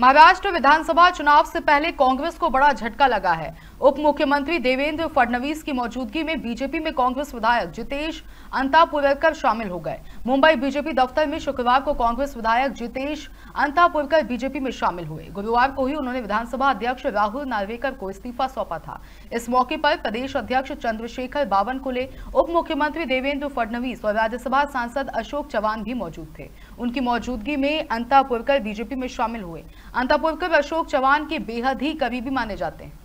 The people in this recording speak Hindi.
महाराष्ट्र विधानसभा चुनाव से पहले कांग्रेस को बड़ा झटका लगा है उप मुख्यमंत्री देवेंद्र फडणवीस की मौजूदगी में बीजेपी में कांग्रेस विधायक जितेश अंतापुरकर शामिल हो गए मुंबई बीजेपी दफ्तर में शुक्रवार को कांग्रेस विधायक जितेश अंतापुरकर बीजेपी में शामिल हुए गुरुवार को ही उन्होंने विधानसभा अध्यक्ष राहुल नार्वेकर को इस्तीफा सौंपा था इस मौके पर प्रदेश अध्यक्ष चंद्रशेखर बावनकुले उप मुख्यमंत्री देवेंद्र फडणवीस और राज्यसभा सांसद अशोक चौहान भी मौजूद थे उनकी मौजूदगी में अंतापुरकर बीजेपी में शामिल हुए अंतापुरकर अशोक चौहान के बेहद ही भी माने जाते हैं